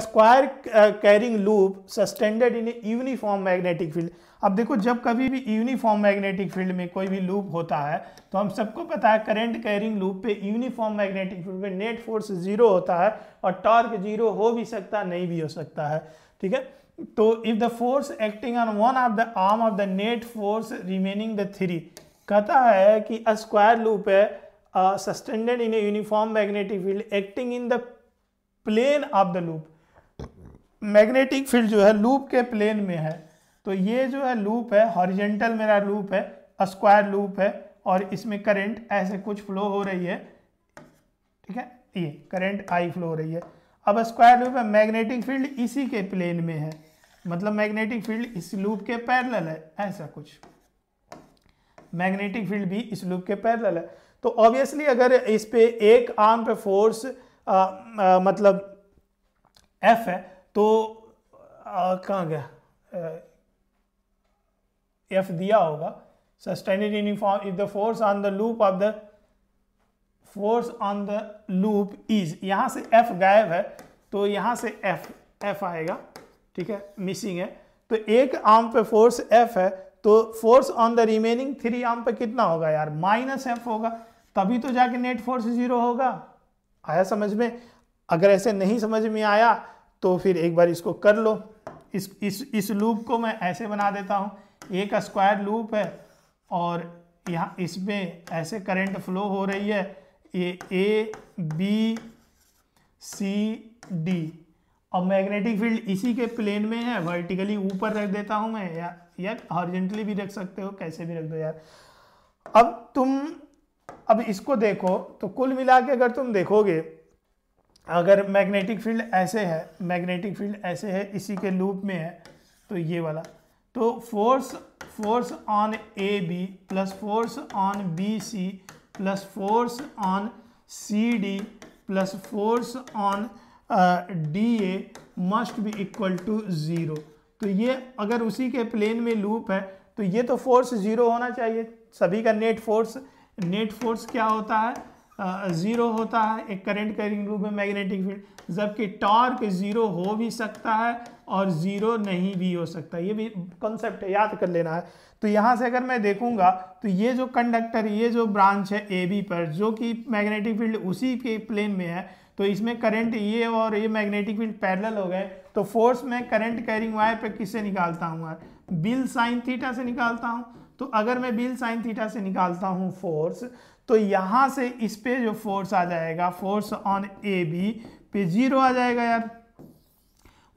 square carrying loop sustained in uniform magnetic field अब देखो जब कभी भी यूनिफॉर्म मैग्नेटिक फील्ड में कोई भी लूप होता है तो हम सबको पता है करंट कैरिंग लूप पे यूनिफॉर्म मैग्नेटिक फील्ड में नेट फोर्स जीरो होता है और टॉर्क जीरो हो भी सकता नहीं भी हो सकता है ठीक है तो if the force acting on one of the arm of the net force remaining the three कहता है कि अ स्क्वायर लूप है sustained in a uniform magnetic field acting in the plane of the loop magnetic field जो है loop के plane में है तो ये जो है लूप है हॉरिजेंटल मेरा लूप है स्क्वायर लूप है और इसमें करंट ऐसे कुछ फ्लो हो रही है ठीक है ये करंट आई फ्लो हो रही है अब स्क्वायर लूप है मैग्नेटिक फील्ड इसी के प्लेन में है मतलब मैग्नेटिक फील्ड इस लूप के पैरल है ऐसा कुछ मैग्नेटिक फील्ड भी इस लूप के पैरल है तो ऑब्वियसली अगर इस पे एक आर्म पे फोर्स आ, आ, मतलब एफ है तो कहाँ गया एफ दिया होगा sustained uniform if the force on the loop of the force on the loop is यहाँ से एफ गायब है तो यहाँ से एफ एफ आएगा ठीक है मिसिंग है तो एक आर्म पे फोर्स एफ है तो force on the remaining three arm पे कितना होगा यार माइनस एफ होगा तभी तो जाके नेट फोर्स जीरो होगा आया समझ में अगर ऐसे नहीं समझ में आया तो फिर एक बार इसको कर लो इस इस इस लूप को मैं ऐसे बना देता हूँ एक स्क्वायर लूप है और यहाँ इसमें ऐसे करंट फ्लो हो रही है ये ए बी सी डी और मैग्नेटिक फील्ड इसी के प्लेन में है वर्टिकली ऊपर रख देता हूँ मैं या या हॉर्जेंटली भी रख सकते हो कैसे भी रख दो यार अब तुम अब इसको देखो तो कुल मिला के अगर तुम देखोगे अगर मैग्नेटिक फील्ड ऐसे है मैग्नेटिक फील्ड ऐसे है इसी के लूप में है तो ये वाला तो force force on A B plus force on B C plus force on C D plus force on D A must be equal to zero तो ये अगर उसी के प्लेन में लूप है तो ये तो फोर्स ज़ीरो होना चाहिए सभी का नेट फोर्स नेट फोर्स क्या होता है ज़ीरो होता है एक करंट कैरिंग रूप में मैग्नेटिक फील्ड जबकि टॉर्क ज़ीरो हो भी सकता है और ज़ीरो नहीं भी हो सकता ये भी कॉन्सेप्ट है याद कर लेना है तो यहाँ से अगर मैं देखूंगा तो ये जो कंडक्टर ये जो ब्रांच है ए बी पर जो कि मैग्नेटिक फील्ड उसी के प्लेन में है तो इसमें करंट ये और ये मैग्नेटिक फील्ड पैरेलल हो गए तो फोर्स मैं करंट कैरिंग वायर पर किससे निकालता हूँ यार बिल साइन थीटा से निकालता हूँ तो अगर मैं बिल साइन थीटा से निकालता हूँ फोर्स तो यहाँ से इस पे जो फोर्स आ जाएगा फोर्स ऑन ए बी पे जीरो आ जाएगा यार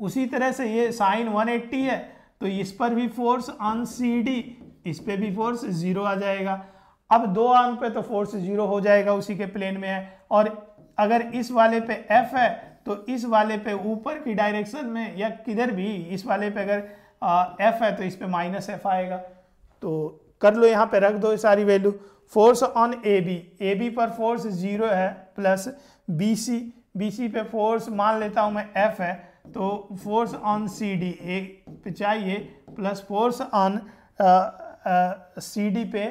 उसी तरह से ये साइन 180 है तो इस पर भी फोर्स ऑन सी डी इस पे भी फोर्स जीरो आ जाएगा अब दो आर्म पे तो फोर्स जीरो हो जाएगा उसी के प्लेन में है और अगर इस वाले पे एफ है तो इस वाले पे ऊपर की डायरेक्शन में या किधर भी इस वाले पे अगर एफ है तो इस पे माइनस एफ आएगा तो कर लो यहाँ पे रख दो सारी value force on A B A B पर फोर्स जीरो है plus B C B C पे फोर्स मान लेता हूँ मैं एफ है तो force on C D A पे चाहिए plus force on C D पे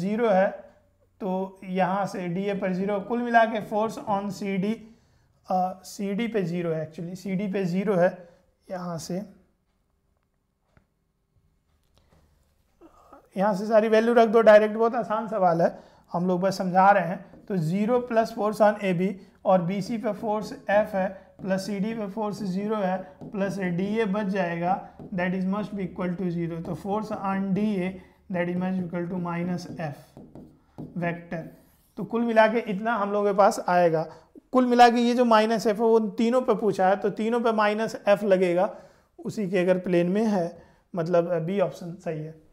ज़ीरो है तो यहाँ से डी ए पर ज़ीरो कुल मिला के force on C D C D पे ज़ीरो है एक्चुअली सी डी पे ज़ीरो है यहाँ से यहाँ से सारी वैल्यू रख दो डायरेक्ट बहुत आसान सवाल है हम लोग बस समझा रहे हैं तो zero plus force on A B और बी सी पे फोर्स एफ है प्लस सी डी पे फोर्स ज़ीरो है प्लस डी ए बच जाएगा that is must be equal to zero तो force on D A that is must equal to minus F vector तो कुल मिला के इतना हम लोगों के पास आएगा कुल मिला के ये जो माइनस एफ है वो तीनों पे पूछा है तो तीनों पे माइनस एफ लगेगा उसी के अगर प्लेन में है मतलब बी ऑप्शन सही है